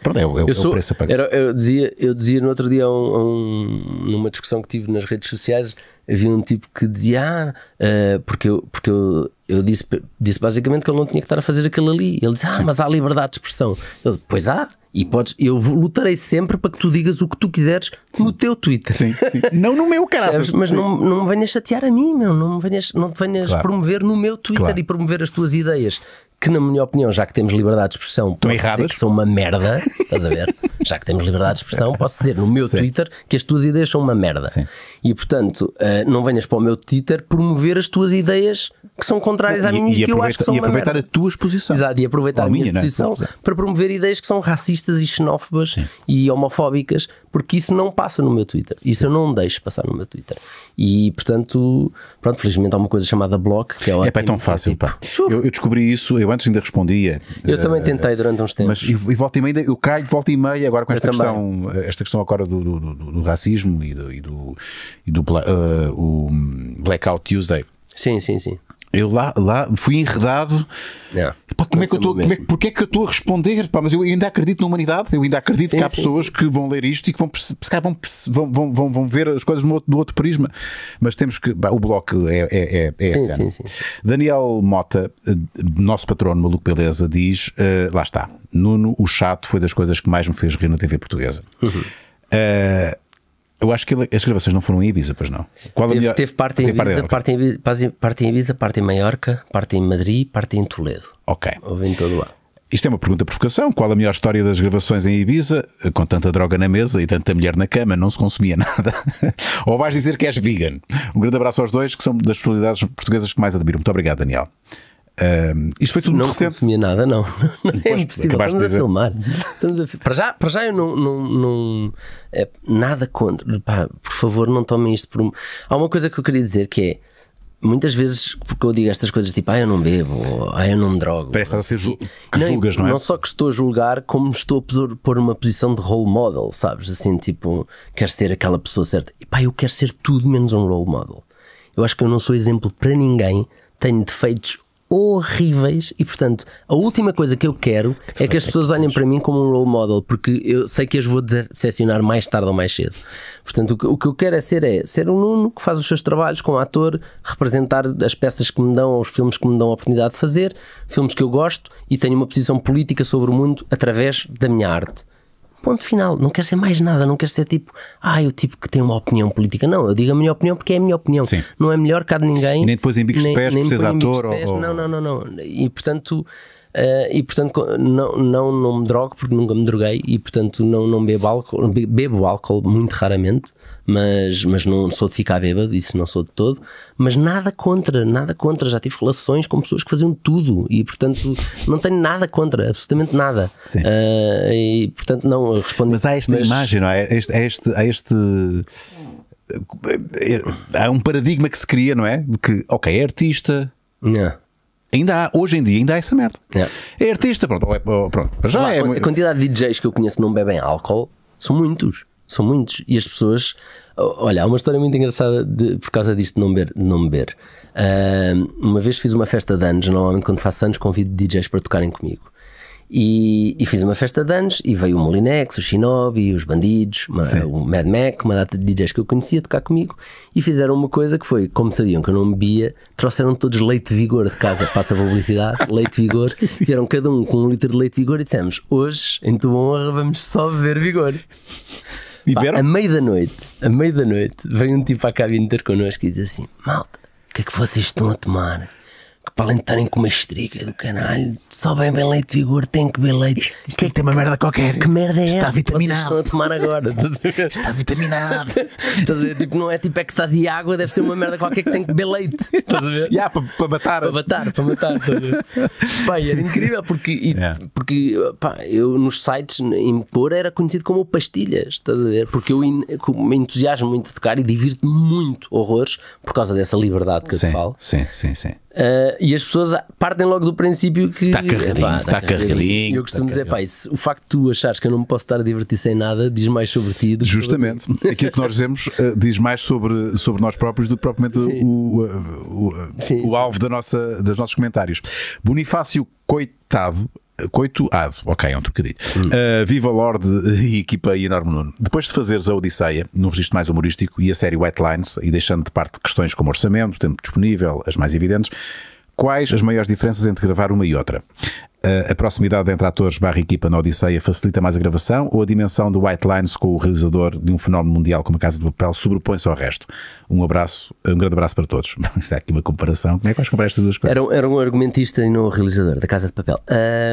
Pronto, é, é, eu é sou, preço a pagar. Era, eu, dizia, eu dizia no outro dia, um, um, numa discussão que tive nas redes sociais, havia um tipo que dizia, ah, eh, porque eu, porque eu, eu disse, disse basicamente que ele não tinha que estar a fazer aquilo ali. Ele disse, ah, Sim. mas há liberdade de expressão. Eu, Pois há. E podes, eu lutarei sempre para que tu digas o que tu quiseres sim. no teu Twitter. Sim, sim. Não no meu, caralho. Mas não, não me venhas chatear a mim, meu. não me venhas, não te venhas claro. promover no meu Twitter claro. e promover as tuas ideias que, na minha opinião, já que temos liberdade de expressão, posso dizer que são uma merda, estás a ver? (laughs) já que temos liberdade de expressão, posso dizer no meu Sim. Twitter que as tuas ideias são uma merda. Sim. E, portanto, eh, não venhas para o meu Twitter promover as tuas ideias que são contrárias e, à minha e, e que eu acho que são E aproveitar a tua exposição. Exato, e aproveitar a, a minha, né? exposição é? para promover ideias que são racistas e xenófobas Sim. e homofóbicas, porque isso não passa no meu Twitter. Isso eu não deixo passar no meu Twitter. E, portanto, pronto, felizmente há uma coisa chamada block, que é, é ótimo. É, é tão fácil, tipo, pá. Eu, eu descobri isso, eu antes ainda respondia. Eu também eh, tentei durante uns tempos. Mas e, e volta e meia, eu caio de volta e meia agora com esta eu questão, também. Eh, esta questão agora do, do, do, do racismo e do, e do, e do uh, o Blackout Tuesday. Sim, sim, sim. Eu lá, lá fui enredado. Yeah. Pá, como é que eu estou, como é, porque é que eu estou a responder? Pá, mas eu ainda acredito na humanidade, eu ainda acredito sim, que há sim, pessoas sim. que vão ler isto e que vão, vão, vão, vão, vão ver as coisas no outro, outro prisma. Mas temos que. Pá, o bloco é, é, é, é sim, sim, Daniel Mota, eh, nosso patrono maluco beleza, diz: uh, lá está, Nuno, o chato foi das coisas que mais me fez rir na TV portuguesa. Uhum. Uh, eu acho que ele, as gravações não foram em Ibiza, pois não? Qual teve, a melhor... teve parte em Ibiza, parte, parte, okay. parte, em Ibiza, parte em Maiorca, parte em Madrid, parte em Toledo. Ok. Houve em todo lado. Isto é uma pergunta de provocação. Qual a melhor história das gravações em Ibiza? Com tanta droga na mesa e tanta mulher na cama, não se consumia (laughs) nada. Ou vais dizer que és vegan? Um grande abraço aos dois, que são das personalidades portuguesas que mais admiro. Muito obrigado, Daniel. Um, isto foi tudo não recente. consumia nada, não. (laughs) não é impossível. Estamos a filmar. Estamos a... Para, já, para já eu não. não, não é, nada contra. Pá, por favor, não tomem isto por. Há uma coisa que eu queria dizer que é. Muitas vezes, porque eu digo estas coisas tipo, ah, eu não bebo, ou ah, eu não me drogo. Parece a ser ju que não, julgas, não é? Não só que estou a julgar, como estou a pôr uma posição de role model, sabes? Assim, tipo, queres ser aquela pessoa certa. E pá, eu quero ser tudo menos um role model. Eu acho que eu não sou exemplo para ninguém, tenho defeitos horríveis e, portanto, a última coisa que eu quero que é que as pessoas olhem para mim como um role model, porque eu sei que as vou decepcionar mais tarde ou mais cedo. Portanto, o que, o que eu quero é ser é ser um Nuno que faz os seus trabalhos como ator, representar as peças que me dão, os filmes que me dão a oportunidade de fazer, filmes que eu gosto e tenho uma posição política sobre o mundo através da minha arte. Ponto final. Não quero ser mais nada. Não quero ser tipo, ah, o tipo que tem uma opinião política. Não, eu digo a minha opinião porque é a minha opinião. Sim. Não é melhor que a de ninguém. E nem depois em bicos de pés, nem, por seres ator. Ou... Não, não, não, não. E portanto Uh, e portanto não, não, não me drogo porque nunca me droguei e portanto não, não bebo álcool, bebo álcool muito raramente, mas, mas não sou de ficar bêbado, isso não sou de todo, mas nada contra, nada contra, já tive relações com pessoas que faziam tudo e portanto não tenho nada contra, absolutamente nada. Uh, e portanto não respondo. Mas há esta mas... imagem, não é? Este, este, este eh, há um paradigma que se cria, não é? De que, ok, é artista. Ainda há, hoje em dia, ainda há essa merda. Yeah. É artista, pronto, é, pronto. Já Olá, é... A quantidade de DJs que eu conheço que não bebem álcool são muitos. São muitos. E as pessoas. Olha, há uma história muito engraçada de, por causa disto de não beber. Não beber. Uh, uma vez fiz uma festa de anos, normalmente quando faço anos convido DJs para tocarem comigo. E, e, fiz uma festa de anos e veio o Molinex, o Shinobi, os Bandidos, uma, o Mad Mac, uma data de DJs que eu conhecia tocar comigo e fizeram uma coisa que foi, como sabiam que eu não bebia, trouxeram todos leite de vigor de casa, (laughs) passa a publicidade, leite de vigor, vieram cada um com um litro de leite de vigor e dissemos: hoje, em tua honra, vamos só beber vigor. E Pá, a meio da noite, a meio da noite, veio um tipo à cabine ter connosco e diz assim: malta, o que é que vocês estão a tomar? que para além de estarem com uma estrica do canalho, só bem leite de vigor, têm que beber leite. Isto, (laughs) que, é que tem uma merda qualquer. Que merda é Está essa? vitaminado. Estão a tomar agora. (laughs) Está vitaminado. Estás a ver? Tipo, não é tipo é estás e água, deve ser uma merda qualquer que tem que beber leite. Estás a ver? (laughs) Yeah, para, para matar. Para matar, para matar. Pai, era incrível porque, e, yeah. porque pá, eu nos sites em cor era conhecido como pastilhas, estás a ver? Porque eu me entusiasmo muito de tocar e divirto-me muito horrores por causa dessa liberdade que sim, eu te falo. Sim, sim, sim. Uh, e as pessoas partem logo do princípio que. Está carregadinho, está tá, tá Eu costumo tá dizer, carreirinho. pá, o facto de tu achares que eu não me posso estar a divertir sem nada diz mais sobre ti do que Justamente. Sobre... Aquilo que nós dizemos uh, diz mais sobre, sobre nós próprios do que propriamente sim. o, uh, o, ah, sim, o sim. alvo da nossa, dos nossos comentários. Bonifácio Coitado coitoado. Ok, é um trocadilho. Hum. Uh, viva Lorde e equipa enorme Nuno. Depois de fazeres a Odisseia, num registro mais humorístico, e a série White Lines, e deixando de parte questões como orçamento, tempo disponível, as mais evidentes, Quais as maiores diferenças entre gravar uma e outra? Eh, a proximidade entre atores barra equipa na Odisseia facilita mais a gravação ou a dimensão do White Lines com o realizador de um fenómeno mundial como a Casa de Papel sobrepõe-se ao resto? Um abraço, um grande abraço para todos. Está (laughs) é aqui uma comparação. Como é que vais comparar estas duas coisas? Era, era um argumentista e não um realizador da Casa de Papel.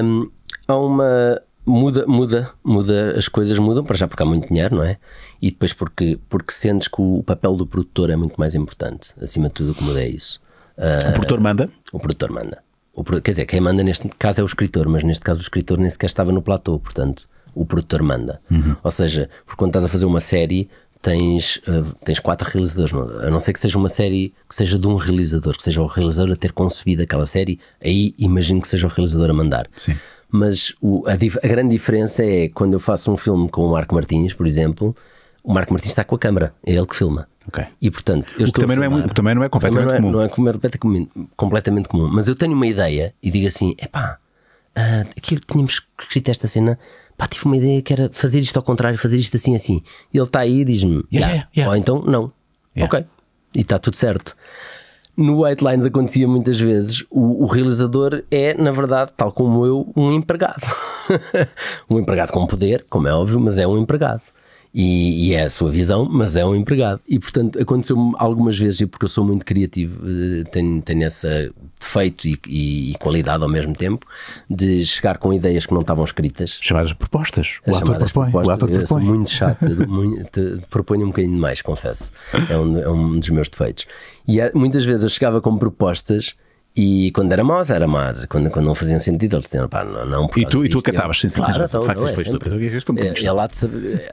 Um, há uma. Muda, muda, muda, as coisas mudam para já porque há muito dinheiro, não é? E depois porque, porque sentes que o papel do produtor é muito mais importante, acima de tudo, como é isso. Uh, o produtor manda? O produtor manda. O, quer dizer, quem manda neste caso é o escritor, mas neste caso o escritor nem sequer estava no platô, portanto o produtor manda. Uhum. Ou seja, porque quando estás a fazer uma série tens, uh, tens quatro realizadores, a não ser que seja uma série que seja de um realizador, que seja o realizador a ter concebido aquela série, aí imagino que seja o realizador a mandar. Sim. Mas o, a, a, grande diferença é quando eu faço um filme com o Marco Martins, por exemplo, o Marco Martins está com a câmara, é ele que filma. Okay. E portanto, eu é o que também não é, também não é completamente não é, comum. Não é, completamente comum, mas eu tenho uma ideia e digo assim: é pá, uh, ah, aquilo que tínhamos escrito esta cena, pá, tive uma ideia que era fazer isto ao contrário, fazer isto assim, assim. E ele está aí e diz-me: yeah, yeah, yeah, ou então não. Ok, e está tudo certo. No White Lines acontecia muitas vezes. O, o, realizador é, na verdade, tal como eu, um empregado. (laughs) um empregado com poder, como é óbvio, mas é um empregado. E, e, é a sua visão, mas é um empregado. E portanto aconteceu-me algumas vezes, e porque eu sou muito criativo, eh, tenho, tenho esse defeito e, e, e, qualidade ao mesmo tempo de chegar com ideias que não estavam escritas. Chamadas propostas. O ator propõe. Propostas. O ator propõe. Eu sou muito chato, (laughs) muito, proponho um bocadinho mais, confesso. É um, é um dos meus defeitos. E eh, muitas vezes eu chegava com propostas e quando era más, era más. Quando, quando não fazia sentido, eles diziam, pá, não, não. E tu, e tu é acatavas, sim, sim. Claro, então, facto, é, é, é lá de,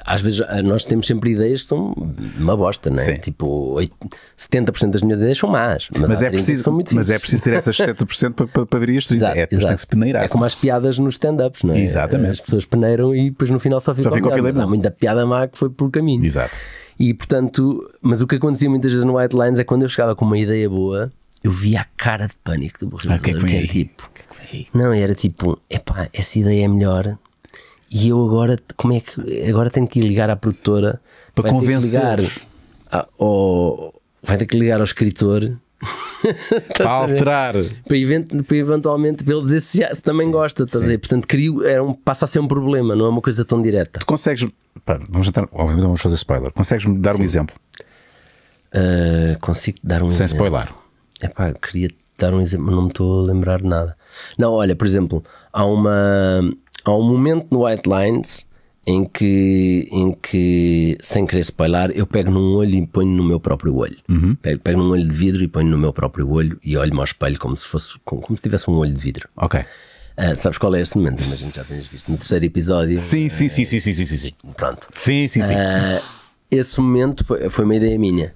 às vezes nós temos sempre ideias que são uma bosta, não é? Tipo, 8, 70% das minhas ideias são más. Mas, mas é preciso, são muito mas é preciso ter essas 70% para, para, para vir as 30%. Exato, é, exato. Tem que se peneirar. É como as piadas nos stand-ups, não é? Exatamente. As pessoas peneiram e depois no final só ficam fica melhor, há muita piada má que foi pelo caminho. Exato. E portanto, mas o que acontecia muitas vezes no White Lines é quando eu chegava com uma ideia boa eu via a cara de pânico do Borril. Ah, que é que, que é tipo, que é que foi aí? Não, era tipo, epá, essa ideia é melhor. E eu agora, como é que. Agora tenho que ligar à produtora para convencer. ao, vai ter que ligar ao escritor (laughs) para alterar. Para, eventualmente para ele dizer se, já, se também sim, gosta, estás a ver? Portanto, criou, era um, passa a ser um problema, não é uma coisa tão direta. Tu consegues. Pá, vamos entrar, obviamente vamos fazer spoiler. Consegues-me dar sim. um exemplo? Uh, consigo dar um Sem exemplo. spoiler. Epá, queria dar um exemplo, mas não me estou a lembrar de nada. Não, olha, por exemplo, há, uma, há um momento no White Lines em que, em que, sem querer spoiler, eu pego num olho e ponho no meu próprio olho. Uhum. Pego, pego num olho de vidro e ponho no meu próprio olho e olho-me ao espelho como se fosse como, como, se tivesse um olho de vidro. Ok. Uh, sabes qual é esse momento? Imagino que já tens visto no terceiro episódio. Sim, sim, uh, sim, sim, sim, sim, sim, sim. Pronto. Sim, sim, sim. Uh, esse momento foi, foi uma ideia minha.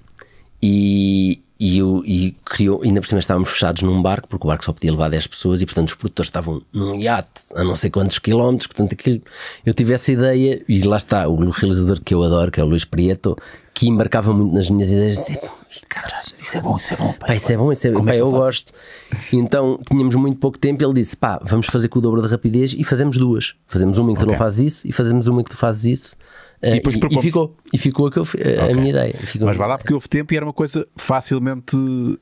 E, e, eu, e criou, ainda por cima estávamos fechados num barco, porque o barco só podia levar 10 pessoas e, portanto, os produtores estavam num iate a não sei quantos quilómetros. Portanto, aquilo, eu tive essa ideia e lá está o realizador que eu adoro, que é o Luís Prieto, que embarcava muito nas minhas ideias. Dizia, cara, isso é bom, isso é bom. Pai, pá, isso é bom, isso é bom. Pá, eu, eu gosto. Então, tínhamos muito pouco tempo e ele disse, pá, vamos fazer com o dobro da rapidez e fazemos duas. Fazemos uma em que okay. tu não fazes isso e fazemos uma em que tu fazes isso. E, eh, depois e, e ficou. E ficou a, eu, a okay. minha ideia. Ficou. Mas vai lá porque houve tempo e era uma coisa facilmente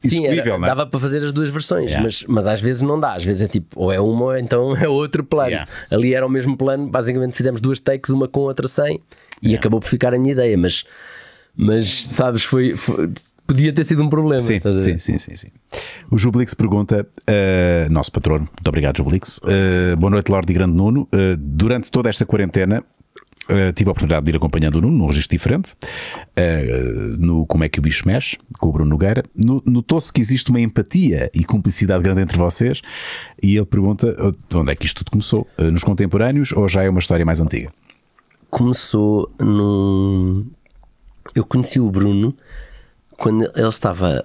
execuível, não é? Dava para fazer as duas versões, yeah. mas, mas às vezes não dá. Às vezes é tipo, ou é uma ou então (laughs) é outro plano. Yeah. Ali era o mesmo plano, basicamente fizemos duas takes, uma com outra sem, e acabou por ficar a minha ideia. Mas, mas sabes, foi, foi podia ter sido um problema. Sim, sim, sim, sim, sim, O Jublix pergunta, uh, nosso patrono, muito obrigado, Jublix. Uh, eh, boa noite, Lorde e Grande Nuno. Uh, durante toda esta quarentena, eh, tive a oportunidade de ir acompanhando o Nuno num registro diferente, uh, no Como é que o Bicho Mexe, com o Bruno Nogueira. No, Notou-se que existe uma empatia e cumplicidade grande entre vocês, e ele pergunta oh, onde é que isto tudo começou? Uh, nos contemporâneos ou já é uma história mais antiga? Começou no. Eu conheci o Bruno quando ele estava,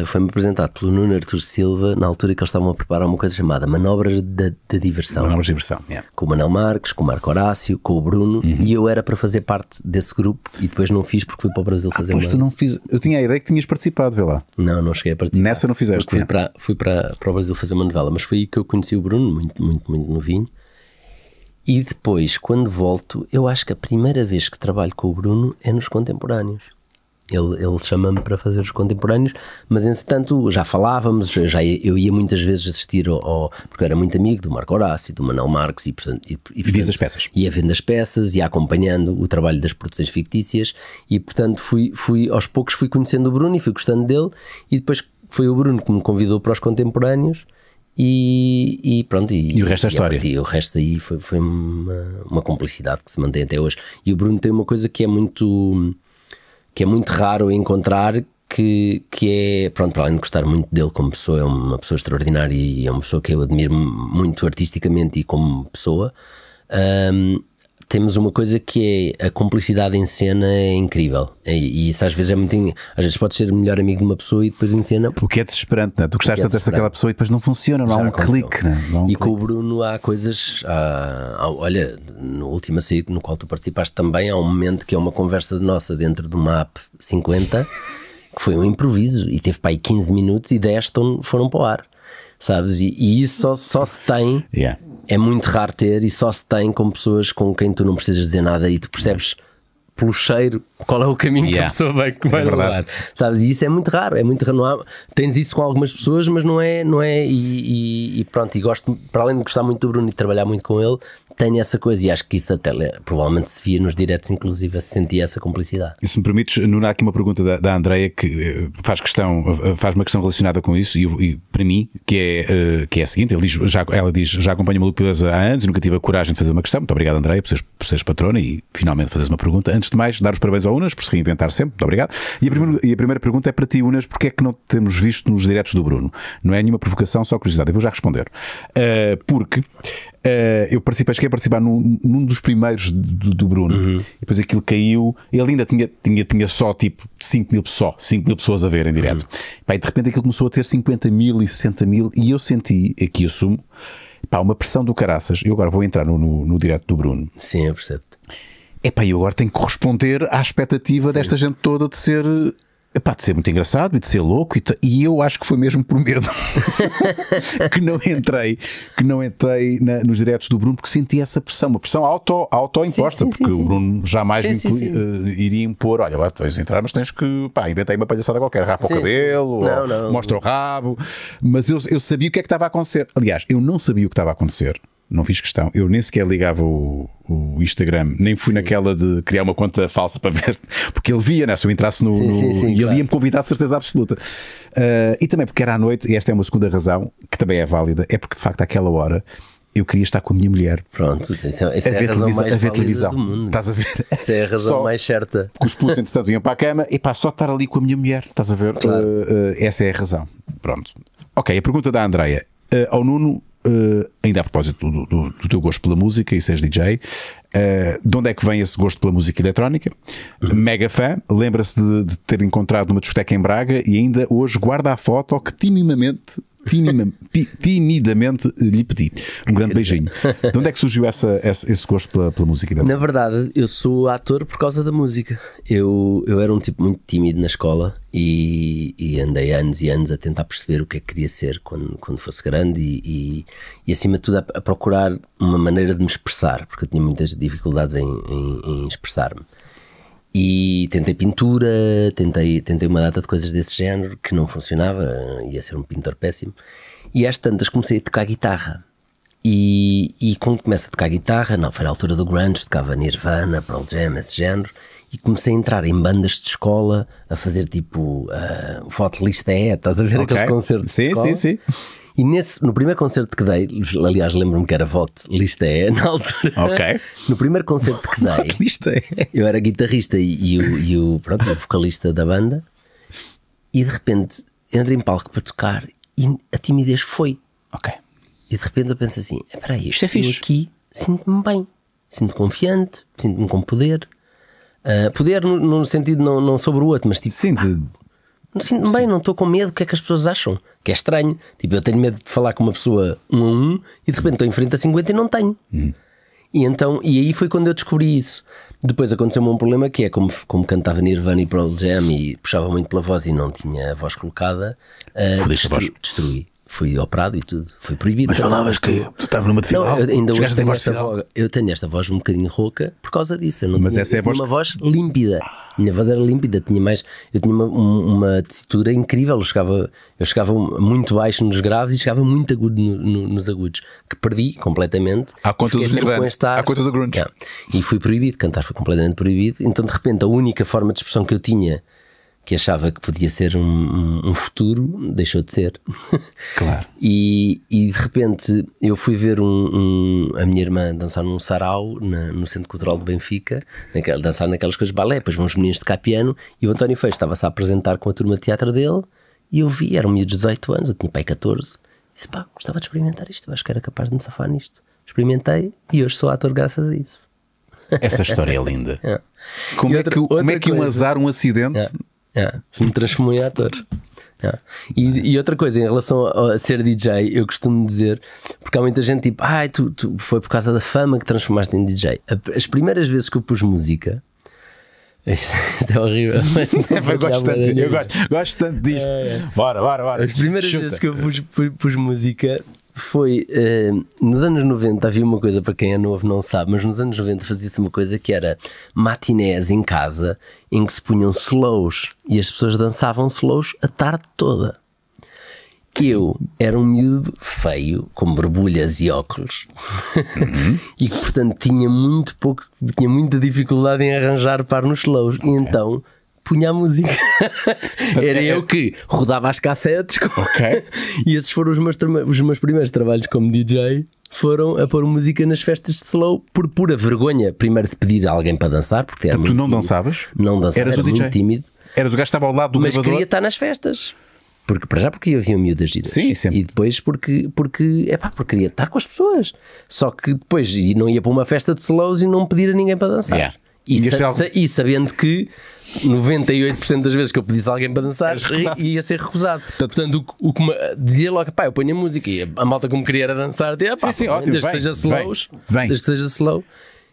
uh, foi-me apresentado pelo Nuno Artur Silva, na altura que eles estavam a preparar uma coisa chamada Manobras da, Diversão. Manobras de Diversão, yeah. Com o Manuel Marques, com o Marco Horácio, com o Bruno, uhum. e eu era para fazer parte desse grupo e depois não fiz porque fui para o Brasil ah, fazer ah, pois uma... tu não fiz, eu tinha a ideia que tinhas participado, vê lá. Não, não cheguei a participar. Nessa não fizeste. Fui, é. para, fui para, para o Brasil fazer uma novela, mas foi aí que eu conheci o Bruno, muito, muito, muito novinho. E depois, quando volto, eu acho que a primeira vez que trabalho com o Bruno é nos contemporâneos ele, ele chama-me para fazer os contemporâneos, mas entretanto já falávamos, já eu ia muitas vezes assistir ao, porque eu era muito amigo do Marco Horácio, do Manuel Marques e portanto, e, e, portanto, as peças. ia vendo as peças, ia acompanhando o trabalho das produções fictícias e portanto fui, fui aos poucos fui conhecendo o Bruno e fui gostando dele e depois foi o Bruno que me convidou para os contemporâneos e, e, pronto. E, e, o resto da é história. E, o resto aí foi, foi uma, uma, complicidade que se mantém até hoje. E o Bruno tem uma coisa que é muito que é muito raro encontrar, que, que é, pronto, para além de gostar muito dele como pessoa, é uma pessoa extraordinária e é uma pessoa que eu admiro muito artisticamente e como pessoa. Um, temos uma coisa que é a cumplicidade em cena é incrível. É, e, isso às vezes é muito. Às vezes pode ser o melhor amigo de uma pessoa e depois em cena. porque é desesperante, não é? Tu gostaste é tanto daquela pessoa e depois não funciona, não Já há um clique. Né? Há um e clique. com o Bruno há coisas. Há, há, olha, no último saída no qual tu participaste também, há um momento que é uma conversa nossa dentro de uma app 50, que foi um improviso e teve para aí 15 minutos e 10 foram para o ar sabes? E, e, isso só, só se tem yeah é muito raro ter e só se tem com pessoas com quem tu não precisas dizer nada e tu percebes pelo cheiro qual é o caminho yeah. que a pessoa vai, que é vai é levar. Sabes? E isso é muito raro, é muito raro. Há, tens isso com algumas pessoas, mas não é, não é, e, e, e, pronto, e gosto, para além de gostar muito do Bruno e trabalhar muito com ele, tem essa coisa e acho que isso até provavelmente se via nos diretos, inclusive, se sentia essa complicidade. E se me permites, Nuno, há aqui uma pergunta da, da Andreia que eh, faz questão, eh, faz uma questão relacionada com isso e, e para mim, que é, eh, que é a seguinte: diz, já, ela diz, já acompanho o Maluco Beleza há anos, e nunca tive a coragem de fazer uma questão. Muito obrigado, Andreia, por seres, por seres patrona e finalmente fazeres uma pergunta. Antes de mais, dar os parabéns ao Unas por se reinventar sempre. Muito obrigado. E a, primeira, e a primeira pergunta é para ti, Unas, porque é que não temos visto nos diretos do Bruno? Não é nenhuma provocação, só curiosidade. Eu vou já responder. Uh, porque eh, eu participei, cheguei a participar num, num dos primeiros do, do Bruno. Uhum. depois aquilo caiu. Ele ainda tinha, tinha, tinha só tipo 5 mil, só, 5 mil pessoas a ver em direto. Uhum. Pá, e de repente aquilo começou a ter 50 mil e 60 mil. E eu senti, aqui assumo, pá, uma pressão do caraças. Eu agora vou entrar no, no, no direto do Bruno. Sim, eu percebo. É pá, eu agora tenho que corresponder à expectativa Sim. desta gente toda de ser Epá, de ser muito engraçado e de ser louco, e, e eu acho que foi mesmo por medo (laughs) que não entrei, que não entrei na, nos diretos do Bruno, porque senti essa pressão, uma pressão auto, imposta, sim, sim, porque sim, o Bruno jamais me uh, iria impor: olha, lá, tens de entrar, mas tens que, pá, inventei uma palhaçada qualquer, rapa o cabelo, não, ou, não. mostra o rabo. Mas eu, eu sabia o que é que estava a acontecer. Aliás, eu não sabia o que estava a acontecer não fiz questão. Eu nem sequer ligava o, o Instagram, nem fui sim. naquela de criar uma conta falsa para ver, (laughs) porque ele via, né? Se eu entrasse no. Sim, no sim, e ele claro. ia-me convidar de certeza absoluta. Uh, e também porque era à noite, e esta é uma segunda razão, que também é válida, é porque de facto àquela hora eu queria estar com a minha mulher. Pronto, essa, é, é a ver é a razão televisão, mais a ver televisão. Do mundo. Estás a ver? Essa (laughs) é a razão só mais certa. Porque os putos, entretanto, iam para a cama e pá, só estar ali com a minha mulher. Estás a ver? Claro. Uh, uh, essa é a razão. Pronto. Ok, a pergunta da Andreia. Uh, ao Nuno, uh, ainda a propósito do, do, do, teu gosto pela música e seres DJ, uh, eh, de onde é que vem esse gosto pela música eletrónica? Uhum. Mega fã, lembra-se de, de, ter encontrado numa discoteca em Braga e ainda hoje guarda a foto que timidamente timidamente lhe pedi. Um grande beijinho. De onde é que surgiu essa, esse gosto pela, pela música? Dela? Na verdade, eu sou ator por causa da música. Eu, eu era um tipo muito tímido na escola e, e andei anos e anos a tentar perceber o que é que queria ser quando, quando fosse grande e, e, e acima de tudo, a, a, procurar uma maneira de me expressar, porque eu tinha muitas dificuldades em, em, em expressar-me. E tentei pintura, tentei, tentei uma data de coisas desse género que não funcionava, ia ser um pintor péssimo. E às tantas comecei a tocar guitarra. E, e quando começo a tocar guitarra, não, foi na altura do grunge, tocava Nirvana, Pearl Jam, esse género, e comecei a entrar em bandas de escola, a fazer tipo, uh, ah, foto lista é, estás a ver okay. aqueles concertos sim, de escola. Sim, sim, sim. E nesse, no primeiro concerto que dei, aliás, lembro-me que era Vote Lista é, (laughs) na altura. Ok. No primeiro concerto que dei, lista é. eu era guitarrista e, e, o, e o, pronto, o vocalista da banda, e de repente entro em palco para tocar e a timidez foi. Ok. E de repente eu penso assim: espera aí, Isto é eu aqui sinto-me bem, sinto-me confiante, sinto-me com poder. Uh, poder no, no, sentido não, não sobre o outro, mas tipo. pá, Sinto-me bem, não estou com medo. O que é que as pessoas acham? Que é estranho. Tipo, eu tenho medo de falar com uma pessoa um a um e de repente estou em frente a 50 e não tenho. Uhum. E então, e aí foi quando eu descobri isso. Depois aconteceu-me um problema que é como, como cantava Nirvana e Pearl Jam e puxava muito pela voz e não tinha a voz colocada. Uh, destru, destruí fui operado e tudo, foi proibido. Mas falavas que tu estava numa dificuldade. Não, eu, ainda hoje tenho esta voz, eu tenho esta voz um bocadinho rouca por causa disso. Eu não Mas tinha, essa é a voz... uma voz límpida. Minha voz era límpida, tinha mais, eu tinha uma, uma tessitura incrível. Eu chegava, eu chegava muito baixo nos graves e chegava muito agudo no, no, nos agudos, que perdi completamente. À conta, do, com estar, à conta do grunge. Yeah. É. E fui proibido, cantar foi completamente proibido. Então, de repente, a única forma de expressão que eu tinha que achava que podia ser um, um, futuro, deixou de ser. Claro. (laughs) e, e, de repente eu fui ver um, a minha irmã dançar num sarau na, no Centro Cultural de Benfica, dançar naquelas coisas de balé, depois vão os meninos de capiano, e o António Feio estava-se a apresentar com a turma de teatro dele, e eu vi, era um miúdo de 18 anos, eu tinha pai 14, e disse pá, gostava de experimentar isto, eu acho que era capaz de me safar nisto. Experimentei e hoje sou ator graças a isso. Essa história é linda. (laughs) É. Como, é outra, é que, como é que coisa. um azar, um acidente... É Yeah. É, me transformou em ator. Yeah. É. E, e, outra coisa, em relação a, a, ser DJ, eu costumo dizer, porque há muita gente tipo, ai, ah, tu, tu, foi por causa da fama que transformaste em DJ. As primeiras vezes que eu pus música, (laughs) isto é horrível. (laughs) É, eu, gosto tanto, eu gosto, gosto tanto disto. É, é. Bora, bora, bora. As primeiras Chuta. vezes que eu pus, pus, pus música, foi. Uh, nos anos 90 havia uma coisa, para quem é novo não sabe, mas nos anos 90 fazia-se uma coisa que era matinés em casa em que se punham slows e as pessoas dançavam slows a tarde toda. Que eu era um miúdo feio, com borbulhas e óculos, uhum. (laughs) e que portanto tinha muito pouco, tinha muita dificuldade em arranjar par nos slows. E então punha a música. Então, era é- eu que rodava as cassetes. (laughs) e esses foram os meus, os meus primeiros trabalhos como DJ. Foram a pôr música nas festas de slow por pura vergonha. Primeiro de pedir a alguém para dançar, porque era então, Tu não tímido. dançavas? Não dançava, Eras era o DJ? muito tímido. Eras o gajo que estava ao lado do Mas gravador? queria estar nas festas. Porque, para já porque havia miúdas giras. Sim, sempre. E depois porque, porque, epá, porque queria estar com as pessoas. Só que depois não ia para uma festa de slows e não pedir a ninguém para dançar. Yeah. E, sa algo... e, sabendo que 98% das vezes que eu pedisse a alguém para dançar ia ser recusado. Portanto, o, o que me, dizia logo, pá, eu ponho a música e a, malta como queria era dançar, dizia, tipo, ah, pá, sim, sim, ótimo, desde que seja slows, vem. desde que seja slow.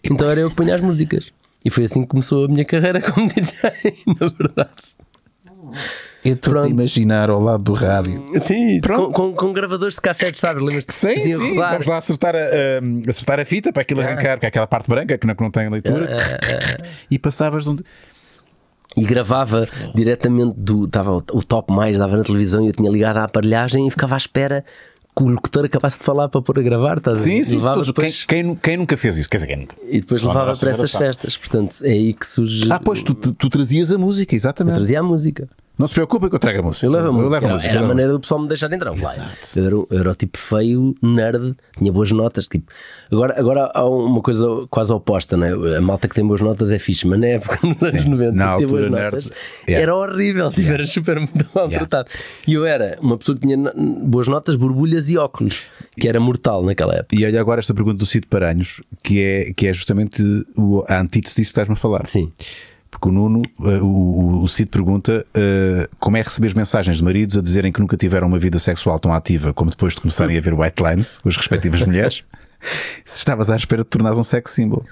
Então era eu que punha as músicas. E foi assim que começou a minha carreira (laughs) como DJ, na verdade. Eu estou a imaginar ao lado do rádio. Sim, com, com, com, gravadores de cassete, sabes? Lembras-te? Sim, sim. Vamos lá acertar a, a, acertar a fita para aquilo é. arrancar, ah. que é aquela parte branca que não, que não tem leitura. Ah, ah, e passavas de onde. Um e gravava diretamente do. Estava o top mais, dava na televisão e eu tinha ligado à aparelhagem e ficava à espera que o locutor acabasse de falar para pôr a gravar, estás sim, a Sim, sim, depois... quem, quem, quem, nunca fez isso? Quer dizer, quem nunca? E depois Só levava para essas festas, portanto é aí que surge. Ah, pois, tu, tu, tu trazias a música, exatamente. Eu trazia a música. Não se preocupa que eu trago a música. Eu levo a música. levo a música. Era, era a maneira do pessoal me deixar entrar. Eu era, eu era o tipo feio, nerd, tinha boas notas. Tipo. Agora, agora há uma coisa quase oposta, né? A malta que tem boas notas é fixe, mas na época, nos Sim. anos 90, na ter boas nerd, notas yeah. era horrível. Tipo, yeah. Era super maltratado. Yeah. E eu era uma pessoa que tinha boas notas, borbulhas e óculos, que era mortal naquela época. E olha agora esta pergunta do Cid Paranhos, que é, que é justamente a antítese disso que estás-me a falar. Sim. Porque o Nuno, uh, o, o Cid pergunta uh, como é receber as mensagens de maridos a dizerem que nunca tiveram uma vida sexual tão ativa como depois de começarem a ver white lines com as respectivas mulheres. Se (laughs) estavas à espera de tornares um sex symbol.